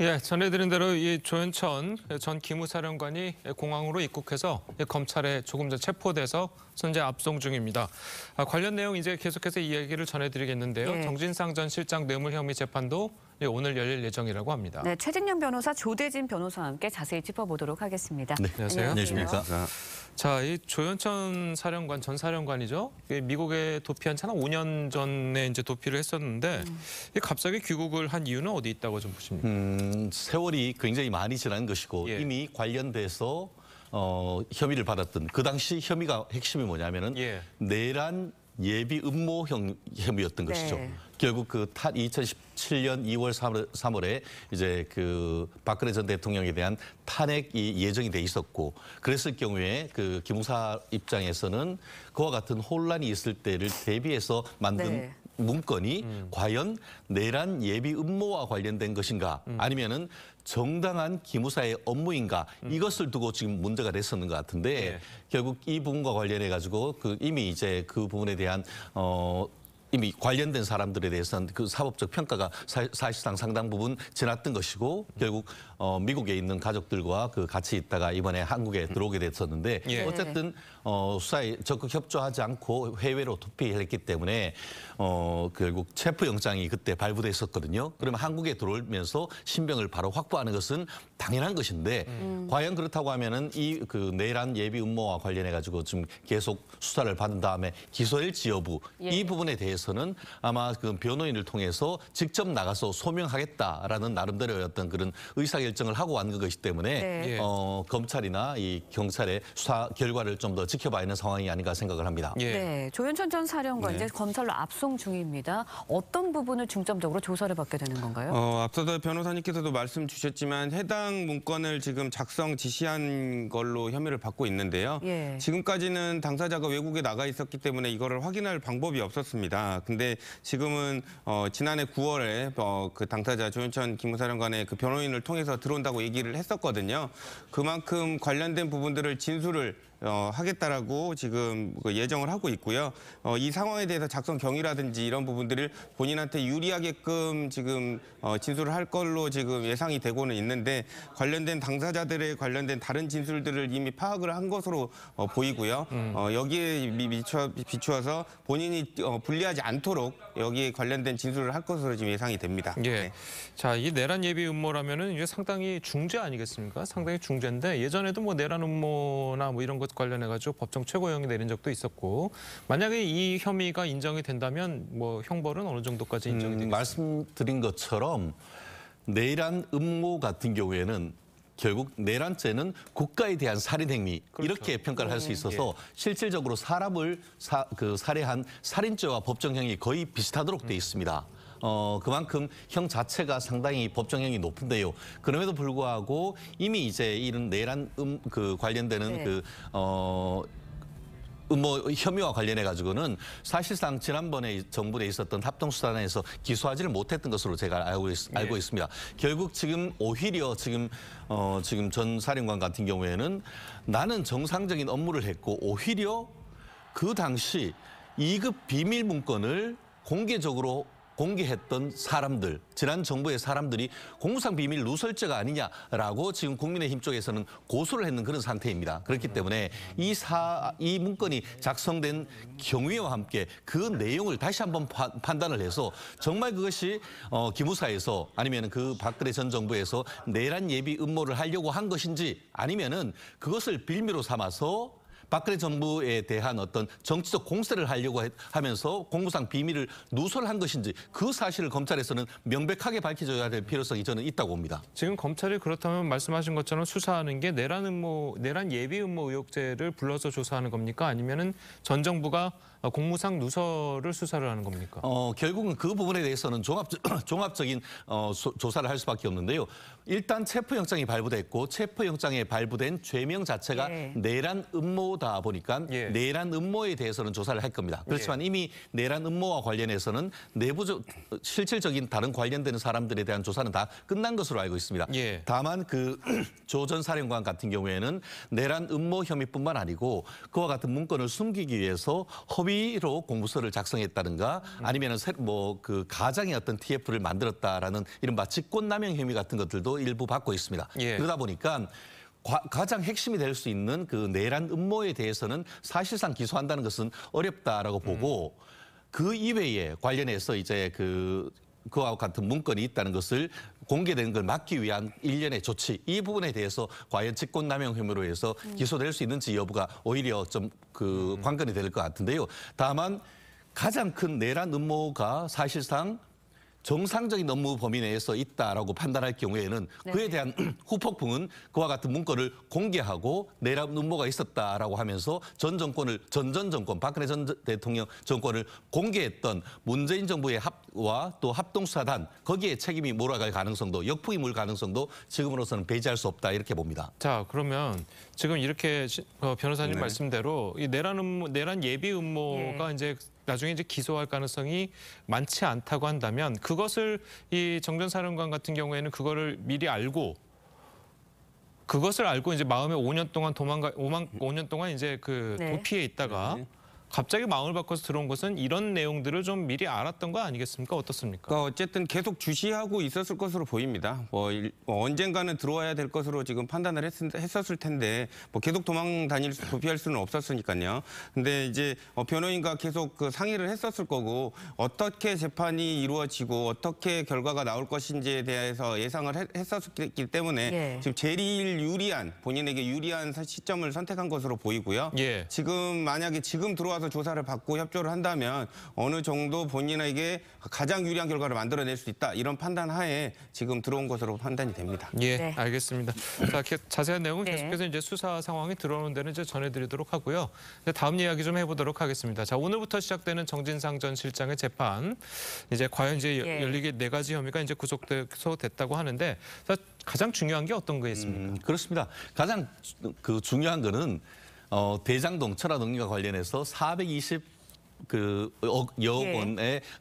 예, 전해드린 대로 이 조현천 전 기무사령관이 공항으로 입국해서 검찰에 조금 전 체포돼서 현재 압송 중입니다. 아, 관련 내용 이제 계속해서 이야기를 전해드리겠는데요. 예. 정진상 전 실장 뇌물 혐의 재판도 네, 오늘 열릴 예정이라고 합니다. 네, 최진영 변호사, 조대진 변호사와 함께 자세히 짚어보도록 하겠습니다. 네, 안녕하세요. 안녕하십니까. 자, 이 조현천 사령관 전 사령관이죠. 미국에 도피한 차한 5년 전에 이제 도피를 했었는데 음. 갑자기 귀국을 한 이유는 어디 있다고 좀 보십니까? 음, 세월이 굉장히 많이 지난 것이고 예. 이미 관련돼서 어, 혐의를 받았던 그 당시 혐의가 핵심이 뭐냐면은 예. 내란 예비 음모 혐의였던 네. 것이죠. 결국 그 2017년 2월 3월, 에 이제 그 박근혜 전 대통령에 대한 탄핵이 예정이 돼 있었고 그랬을 경우에 그 기무사 입장에서는 그와 같은 혼란이 있을 때를 대비해서 만든 네. 문건이 음. 과연 내란 예비 음모와 관련된 것인가 음. 아니면은 정당한 기무사의 업무인가 음. 이것을 두고 지금 문제가 됐었는 것 같은데 네. 결국 이 부분과 관련해 가지고 그 이미 이제 그 부분에 대한 어 이미 관련된 사람들에 대해서는 그 사법적 평가가 사, 실상 상당 부분 지났던 것이고 결국 어, 미국에 있는 가족들과 그 같이 있다가 이번에 한국에 들어오게 됐었는데 예. 네. 어쨌든 어, 수사에 적극 협조하지 않고 해외로 도피했기 때문에 어, 결국 체포 영장이 그때 발부됐었거든요. 그러면 한국에 들어오면서 신병을 바로 확보하는 것은 당연한 것인데 음. 음. 과연 그렇다고 하면은 이 그 내란 예비 음모와 관련해 가지고 지금 계속 수사를 받은 다음에 기소일지 여부 예. 이 부분에 대해서는 아마 그 변호인을 통해서 직접 나가서 소명하겠다라는 나름대로의 어떤 그런 의사결 결정을 하고 왔는 것이기 때문에 네. 예. 어, 검찰이나 이 경찰의 수사 결과를 좀 더 지켜봐야 하는 상황이 아닌가 생각을 합니다. 예. 네, 조현천 전 사령관 네. 이제 검찰로 압송 중입니다. 어떤 부분을 중점적으로 조사를 받게 되는 건가요? 어, 앞서서 변호사님께서도 말씀 주셨지만 해당 문건을 지금 작성 지시한 걸로 혐의를 받고 있는데요. 예. 지금까지는 당사자가 외국에 나가 있었기 때문에 이거를 확인할 방법이 없었습니다. 근데 지금은 어, 지난해 9월에 어, 그 당사자 조현천 김무사령관의 그 변호인을 통해서 들어온다고 얘기를 했었거든요. 그만큼 관련된 부분들을 진술을 어, 하겠다라고 지금 그 예정을 하고 있고요. 어, 이 상황에 대해서 작성 경위라든지 이런 부분들을 본인한테 유리하게끔 지금 어, 진술을 할 걸로 지금 예상이 되고는 있는데 관련된 당사자들의 관련된 다른 진술들을 이미 파악을 한 것으로 어, 보이고요. 음. 어, 여기에 미쳐, 비추어서 본인이 어, 불리하지 않도록 여기에 관련된 진술을 할 것으로 지금 예상이 됩니다. 예. 네. 자, 이 내란 예비 음모라면은 이게 상당히 중재 아니겠습니까? 상당히 중재인데 예전에도 뭐 내란 음모나 뭐 이런 것것 관련해 가지고 법정 최고형이 내린 적도 있었고 만약에 이 혐의가 인정이 된다면 뭐 형벌은 어느 정도까지 인정이 되겠습 음, 말씀드린 것처럼 내란 음모 같은 경우에는 결국 내란죄는 국가에 대한 살인 행위 그렇죠. 이렇게 평가를 할수 음, 있어서 예. 실질적으로 사람을 사, 그 살해한 살인죄와 법정형이 거의 비슷하도록 돼 있습니다. 어, 그만큼 형 자체가 상당히 법정형이 높은데요. 그럼에도 불구하고 이미 이제 이런 내란 음, 그 관련되는 네. 그 어. 뭐 혐의와 관련해 가지고는 사실상 지난번에 정부에 있었던 합동수단에서 기소하지를 못했던 것으로 제가 알고, 있, 네. 알고 네. 있습니다. 결국 지금 오히려 지금 어 지금 전 사령관 같은 경우에는 나는 정상적인 업무를 했고 오히려 그 당시 2급 비밀 문건을 공개적으로 공개했던 사람들, 지난 정부의 사람들이 공무상 비밀 누설죄가 아니냐라고 지금 국민의힘 쪽에서는 고소를 했는 그런 상태입니다. 그렇기 때문에 이 사, 이 문건이 작성된 경위와 함께 그 내용을 다시 한번 파, 판단을 해서 정말 그것이 어, 기무사에서 아니면 그 박근혜 전 정부에서 내란 예비 음모를 하려고 한 것인지 아니면은 그것을 빌미로 삼아서 박근혜 정부에 대한 어떤 정치적 공세를 하려고 하면서 공무상 비밀을 누설한 것인지 그 사실을 검찰에서는 명백하게 밝혀줘야 될 필요성이 저는 있다고 봅니다. 지금 검찰이 그렇다면 말씀하신 것처럼 수사하는 게 내란 음모, 내란 예비 음모 의혹죄를 불러서 조사하는 겁니까? 아니면은 전 정부가 아, 공무상 누설을 수사를 하는 겁니까? 어, 결국은 그 부분에 대해서는 종합, 종합적인 어, 소, 조사를 할 수밖에 없는데요. 일단 체포영장이 발부됐고 체포영장에 발부된 죄명 자체가 예. 내란 음모다 보니까 예. 내란 음모에 대해서는 조사를 할 겁니다. 그렇지만 예. 이미 내란 음모와 관련해서는 내부적 실질적인 다른 관련되는 사람들에 대한 조사는 다 끝난 것으로 알고 있습니다. 예. 다만 그조전 사령관 같은 경우에는 내란 음모 혐의뿐만 아니고 그와 같은 문건을 숨기기 위해서 허위 수비로 공부서를 작성했다든가 음. 아니면 은 뭐 그 가장의 어떤 TF를 만들었다라는 이른바 직권남용 혐의 같은 것들도 일부 받고 있습니다. 예. 그러다 보니까 가장 핵심이 될 수 있는 그 내란 음모에 대해서는 사실상 기소한다는 것은 어렵다라고 보고 음. 그 이외에 관련해서 이제 그 그와 같은 문건이 있다는 것을 공개되는 걸 막기 위한 일련의 조치 이 부분에 대해서 과연 직권남용 혐의로 해서 음. 기소될 수 있는지 여부가 오히려 좀그 음. 관건이 될 것 같은데요. 다만 가장 큰 내란 음모가 사실상 정상적인 업무 범위 내에서 있다라고 판단할 경우에는 네. 그에 대한 후폭풍은 그와 같은 문건을 공개하고 내란 음모가 있었다라고 하면서 전 정권을 전 전 정권 박근혜 전 대통령 정권을 공개했던 문재인 정부의 합와 또 합동수사단 거기에 책임이 몰아갈 가능성도 역풍이 몰 가능성도 지금으로서는 배제할 수 없다 이렇게 봅니다. 자 그러면 지금 이렇게 어, 변호사님 네. 말씀대로 이 내란 음모, 내란 예비 음모가 예. 이제 나중에 이제 기소할 가능성이 많지 않다고 한다면 그것을 이 정전사령관 같은 경우에는 그거를 미리 알고 그것을 알고 이제 마음에 5년 동안 도망가 5만 5년 동안 이제 그 네. 도피해 있다가 네. 갑자기 마음을 바꿔서 들어온 것은 이런 내용들을 좀 미리 알았던 거 아니겠습니까? 어떻습니까? 그러니까 어쨌든 계속 주시하고 있었을 것으로 보입니다. 뭐, 일, 뭐 언젠가는 들어와야 될 것으로 지금 판단을 했, 했었을 텐데 뭐 계속 도망 다닐 수, 도피할 수는 없었으니까요. 근데 이제 어, 변호인과 계속 그 상의를 했었을 거고 어떻게 재판이 이루어지고 어떻게 결과가 나올 것인지에 대해서 예상을 했, 했었기 때문에 예. 지금 제일 유리한 본인에게 유리한 시점을 선택한 것으로 보이고요. 예. 지금 만약에 지금 들어와 들어가서 조사를 받고 협조를 한다면 어느 정도 본인에게 가장 유리한 결과를 만들어낼 수 있다 이런 판단 하에 지금 들어온 것으로 판단이 됩니다. 예, 네. 알겠습니다. 자, 자세한 내용은 네. 계속해서 이제 수사 상황이 들어오는 데는 이제 전해드리도록 하고요. 다음 이야기 좀 해보도록 하겠습니다. 자, 오늘부터 시작되는 정진상 전 실장의 재판 이제 과연 이제 예. 열리게 네 가지 혐의가 이제 구속됐다고 돼서 하는데 가장 중요한 게 어떤 거였습니까? 음, 그렇습니다. 가장 그 중요한 거는 어, 대장동 철화 능력과 관련해서 420그 억여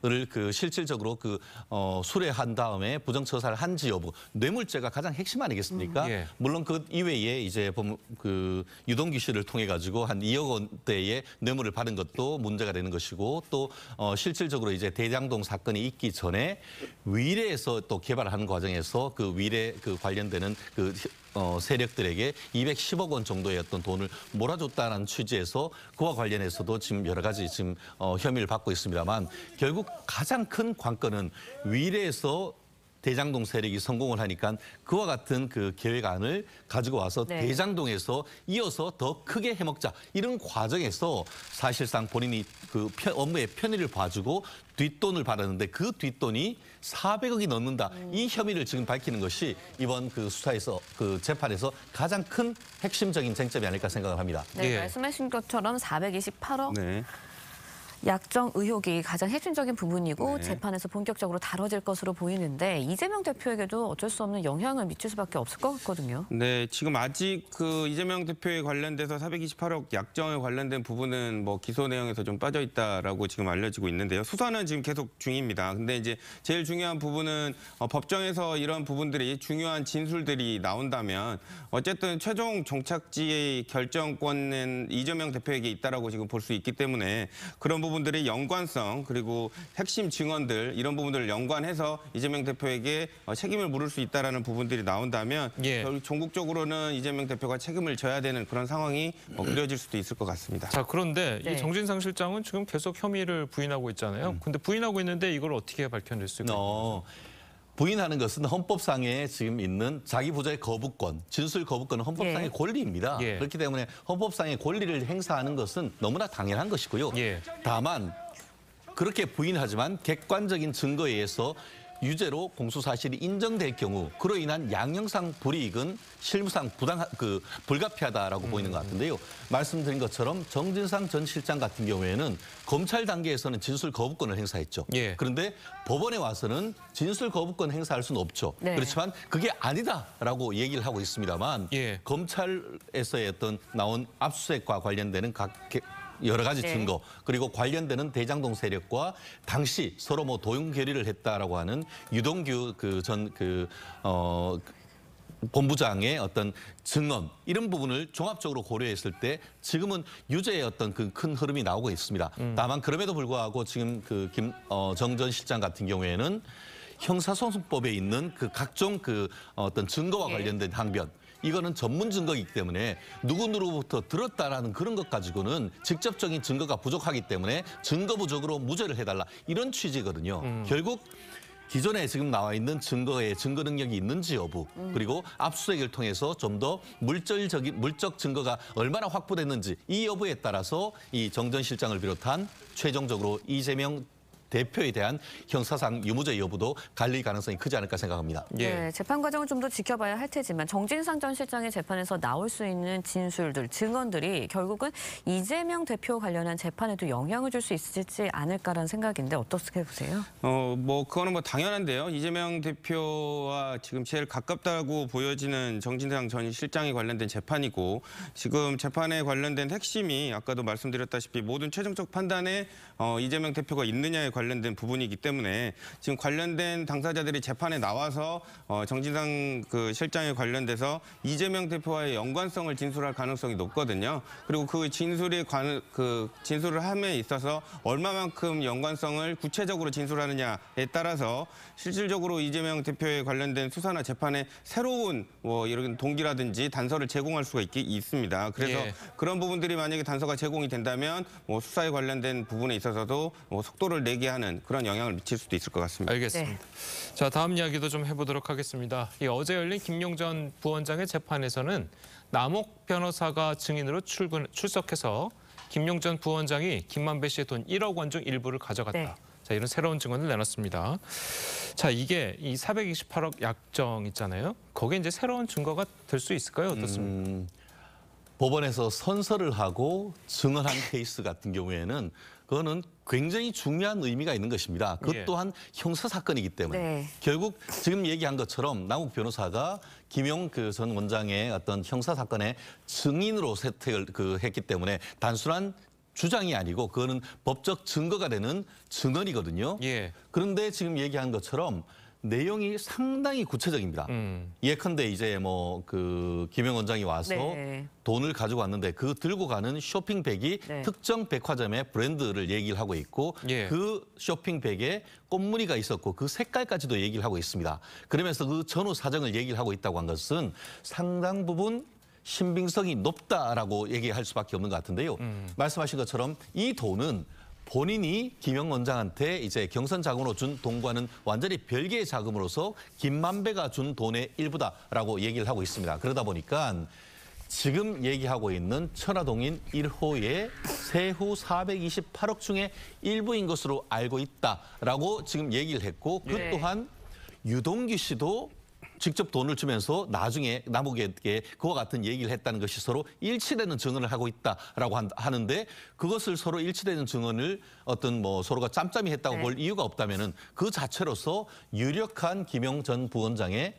원에그 실질적으로 그 어, 수뢰한 다음에 부정처사를 한지 여부 뇌물죄가 가장 핵심 아니겠습니까? 음. 예. 물론 그 이외에 이제 그 유동규 씨를 통해 가지고 한 2억 원대의 뇌물을 받은 것도 문제가 되는 것이고 또 어, 실질적으로 이제 대장동 사건이 있기 전에 위례에서 또 개발하는 과정에서 그 위례 그 관련되는 그 어, 세력들에게 210억 원 정도의 어떤 돈을 몰아줬다는 취지에서 그와 관련해서도 지금 여러 가지 지금 어, 혐의를 받고 있습니다만 결국 가장 큰 관건은 위례에서 대장동 세력이 성공을 하니까 그와 같은 그 계획안을 가지고 와서 네. 대장동에서 이어서 더 크게 해먹자 이런 과정에서 사실상 본인이 그 업무의 편의를 봐주고 뒷돈을 받았는데 그 뒷돈이 400억이 넘는다 음. 이 혐의를 지금 밝히는 것이 이번 그 수사에서 그 재판에서 가장 큰 핵심적인 쟁점이 아닐까 생각을 합니다. 네, 예. 말씀하신 것처럼 428억. 네. 약정 의혹이 가장 핵심적인 부분이고 네. 재판에서 본격적으로 다뤄질 것으로 보이는데 이재명 대표에게도 어쩔 수 없는 영향을 미칠 수밖에 없을 것 같거든요. 네, 지금 아직 그 이재명 대표에 관련돼서 428억 약정에 관련된 부분은 뭐 기소 내용에서 좀 빠져 있다라고 지금 알려지고 있는데요. 수사는 지금 계속 중입니다. 근데 이제 제일 중요한 부분은 어, 법정에서 이런 부분들이 중요한 진술들이 나온다면 어쨌든 최종 정착지의 결정권은 이재명 대표에게 있다라고 지금 볼 수 있기 때문에 그런 부분 부분들의 연관성 그리고 핵심 증언들 이런 부분들을 연관해서 이재명 대표에게 어, 책임을 물을 수 있다라는 부분들이 나온다면 예. 전국적으로는 이재명 대표가 책임을 져야 되는 그런 상황이 어, 그려질 수도 있을 것 같습니다. 자 그런데 네. 이 정진상 실장은 지금 계속 혐의를 부인하고 있잖아요. 음. 근데 부인하고 있는데 이걸 어떻게 밝혀낼 수있나까요 부인하는 것은 헌법상에 지금 있는 자기 보좌의 거부권, 진술 거부권은 헌법상의 예. 권리입니다. 예. 그렇기 때문에 헌법상의 권리를 행사하는 것은 너무나 당연한 것이고요. 예. 다만 그렇게 부인하지만 객관적인 증거에 의해서 유죄로 공소 사실이 인정될 경우 그로 인한 양형상 불이익은 실무상 부당 그 불가피하다라고 음. 보이는 것 같은데요. 말씀드린 것처럼 정진상 전 실장 같은 경우에는 검찰 단계에서는 진술 거부권을 행사했죠. 예. 그런데 법원에 와서는 진술 거부권 행사할 수는 없죠. 네. 그렇지만 그게 아니다라고 얘기를 하고 있습니다만 예. 검찰에서의 어떤 나온 압수수색과 관련되는 각 여러 가지 네. 증거 그리고 관련되는 대장동 세력과 당시 서로 뭐 도용 결의를 했다라고 하는 유동규 그전그 그, 어. 본부장의 어떤 증언 이런 부분을 종합적으로 고려했을 때 지금은 유죄의 어떤 그 큰 흐름이 나오고 있습니다. 음. 다만 그럼에도 불구하고 지금 그 김정전 어 실장 같은 경우에는 형사소송법에 있는 그 각종 그 어떤 증거와 네. 관련된 항변 이거는 전문 증거이기 때문에 누구누구부터 들었다라는 그런 것 가지고는 직접적인 증거가 부족하기 때문에 증거 부족으로 무죄를 해달라 이런 취지거든요. 음. 결국 기존에 지금 나와 있는 증거에 증거 능력이 있는지 여부 음. 그리고 압수수색을 통해서 좀 더 물질적인 물적 증거가 얼마나 확보됐는지 이 여부에 따라서 이 정전 실장을 비롯한 최종적으로 이재명 대표에 대한 형사상 유무죄 여부도 갈릴 가능성이 크지 않을까 생각합니다. 예. 네, 재판 과정을 좀 더 지켜봐야 할 테지만 정진상 전 실장의 재판에서 나올 수 있는 진술들, 증언들이 결국은 이재명 대표 관련한 재판에도 영향을 줄 수 있을지 않을까라는 생각인데 어떻게 보세요? 어, 뭐 그거는 뭐 당연한데요. 이재명 대표와 지금 제일 가깝다고 보여지는 정진상 전 실장이 관련된 재판이고 지금 재판에 관련된 핵심이 아까도 말씀드렸다시피 모든 최종적 판단에 어, 이재명 대표가 있느냐에 관련된 부분이기 때문에 지금 관련된 당사자들이 재판에 나와서 어, 정진상 그 실장에 관련돼서 이재명 대표와의 연관성을 진술할 가능성이 높거든요. 그리고 그 진술이 관, 그 진술을 함에 있어서 얼마만큼 연관성을 구체적으로 진술하느냐에 따라서 실질적으로 이재명 대표에 관련된 수사나 재판에 새로운 뭐 이런 동기라든지 단서를 제공할 수가 있, 있습니다. 그래서 예. 그런 부분들이 만약에 단서가 제공이 된다면 뭐 수사에 관련된 부분에 있어서도 뭐 속도를 내기 못하게 하는 그런 영향을 미칠 수도 있을 것 같습니다. 알겠습니다. 네. 자 다음 이야기도 좀 해보도록 하겠습니다. 어제 열린 김용전 부원장의 재판에서는 남욱 변호사가 증인으로 출근, 출석해서 김용전 부원장이 김만배 씨의 돈 1억 원 중 일부를 가져갔다. 네. 자 이런 새로운 증언을 내놨습니다. 자 이게 이 428억 약정 있잖아요. 거기에 이제 새로운 증거가 될 수 있을까요? 어떻습니까? 음, 법원에서 선서를 하고 증언한 케이스 같은 경우에는 그거는 굉장히 중요한 의미가 있는 것입니다. 그것 예. 또한 형사 사건이기 때문에 네. 결국 지금 얘기한 것처럼 남욱 변호사가 김용 그전 원장의 어떤 형사 사건의 증인으로 세택을 그 했기 때문에 단순한 주장이 아니고 그거는 법적 증거가 되는 증언이거든요. 예. 그런데 지금 얘기한 것처럼 내용이 상당히 구체적입니다. 음. 예컨대 이제 뭐 그 김영 원장이 와서 네. 돈을 가지고 왔는데 그 들고 가는 쇼핑백이 네. 특정 백화점의 브랜드를 얘기를 하고 있고 예. 그 쇼핑백에 꽃무늬가 있었고 그 색깔까지도 얘기를 하고 있습니다. 그러면서 그 전후 사정을 얘기를 하고 있다고 한 것은 상당 부분 신빙성이 높다라고 얘기할 수밖에 없는 것 같은데요. 음. 말씀하신 것처럼 이 돈은 본인이 김영 원장한테 이제 경선 자금으로 준동과는 완전히 별개의 자금으로서 김만배가 준 돈의 일부다라고 얘기를 하고 있습니다. 그러다 보니까 지금 얘기하고 있는 천화동인 1호의 세후 428억 중에 일부인 것으로 알고 있다라고 지금 얘기를 했고 그 네. 또한 유동규 씨도 직접 돈을 주면서 나중에 남에게 그와 같은 얘기를 했다는 것이 서로 일치되는 증언을 하고 있다라고 하는데 그것을 서로 일치되는 증언을 어떤 뭐 서로가 짬짬이 했다고 네. 볼 이유가 없다면은 그 자체로서 유력한 김영 전 부원장의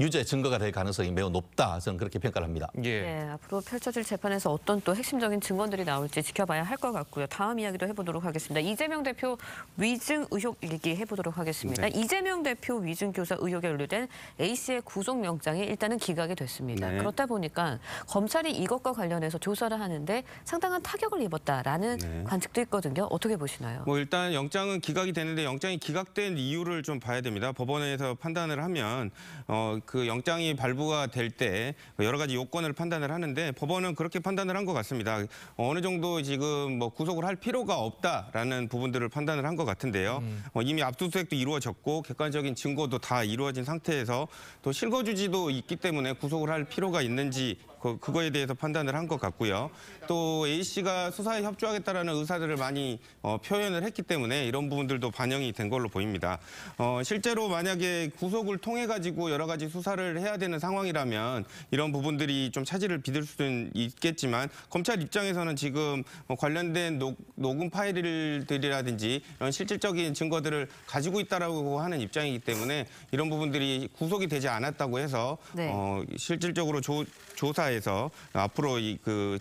유죄 증거가 될 가능성이 매우 높다. 저는 그렇게 평가를 합니다. 예. 네, 앞으로 펼쳐질 재판에서 어떤 또 핵심적인 증거들이 나올지 지켜봐야 할 것 같고요. 다음 이야기도 해보도록 하겠습니다. 이재명 대표 위증 의혹 일기 해보도록 하겠습니다. 네. 이재명 대표 위증 교사 의혹에 연루된 A 씨의 구속영장이 일단은 기각이 됐습니다. 네. 그렇다 보니까 검찰이 이것과 관련해서 조사를 하는데 상당한 타격을 입었다라는 네. 관측도 있거든요. 어떻게 보시나요? 뭐 일단 영장은 기각이 되는데 영장이 기각된 이유를 좀 봐야 됩니다. 법원에서 판단을 하면 어, 그 영장이 발부가 될 때 여러 가지 요건을 판단을 하는데 법원은 그렇게 판단을 한 것 같습니다. 어느 정도 지금 뭐 구속을 할 필요가 없다라는 부분들을 판단을 한 것 같은데요. 음. 어, 이미 압수수색도 이루어졌고 객관적인 증거도 다 이루어진 상태에서 또 실거주지도 있기 때문에 구속을 할 필요가 있는지 그, 그거에 대해서 판단을 한 것 같고요. 또 A 씨가 수사에 협조하겠다라는 의사들을 많이 어, 표현을 했기 때문에 이런 부분들도 반영이 된 걸로 보입니다. 어, 실제로 만약에 구속을 통해 가지고 여러 가지 수사를 해야 되는 상황이라면 이런 부분들이 좀 차질을 빚을 수는 있겠지만 검찰 입장에서는 지금 뭐 관련된 녹, 녹음 파일들이라든지 이런 실질적인 증거들을 가지고 있다라고 하는 입장이기 때문에 이런 부분들이 구속이 되지 않았다고 해서 네. 어, 실질적으로 조, 조사 조사에서 앞으로 이 그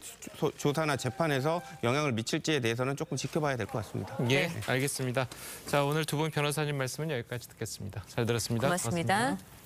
조사나 재판에서 영향을 미칠지에 대해서는 조금 지켜봐야 될 것 같습니다. 예, 네. 알겠습니다. 자, 오늘 두 분 변호사님 말씀은 여기까지 듣겠습니다. 잘 들었습니다 고맙습니다. 고맙습니다.